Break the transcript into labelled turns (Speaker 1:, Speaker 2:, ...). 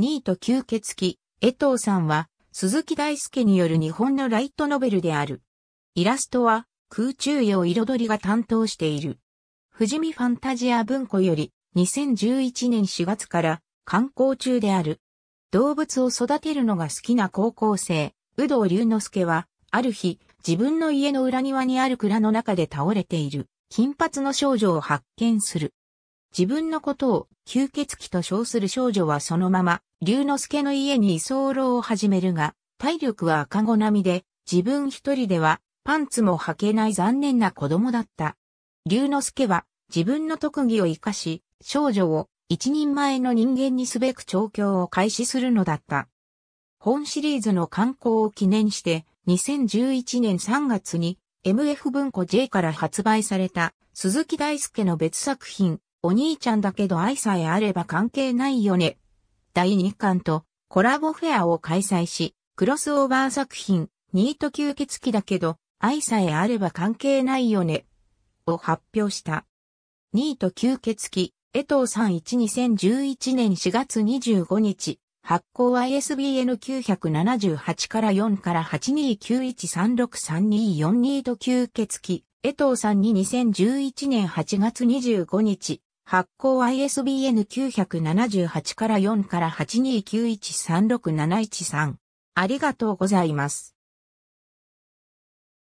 Speaker 1: 2位と吸血鬼、江藤さんは、鈴木大介による日本のライトノベルである。イラストは、空中絵を彩りが担当している。富士見ファンタジア文庫より、2011年4月から、観光中である。動物を育てるのが好きな高校生、有働龍之介は、ある日、自分の家の裏庭にある蔵の中で倒れている、金髪の少女を発見する。自分のことを吸血鬼と称する少女はそのまま、龍之介の家に居候を始めるが、体力は赤子並みで、自分一人ではパンツも履けない残念な子供だった。龍之介は自分の特技を活かし、少女を一人前の人間にすべく調教を開始するのだった。本シリーズの刊行を記念して、2011年3月に MF 文庫 J から発売された鈴木大介の別作品、お兄ちゃんだけど愛さえあれば関係ないよね。第2巻とコラボフェアを開催し、クロスオーバー作品、ニート吸血鬼だけど、愛さえあれば関係ないよね。を発表した。ニート吸血鬼、江藤さん1 2011年4月25日、発行 ISBN 978から4から829136324ニート吸血鬼、江藤さんに2011年8月25日、発行 ISBN 978から4から829136713。ありがとうございます。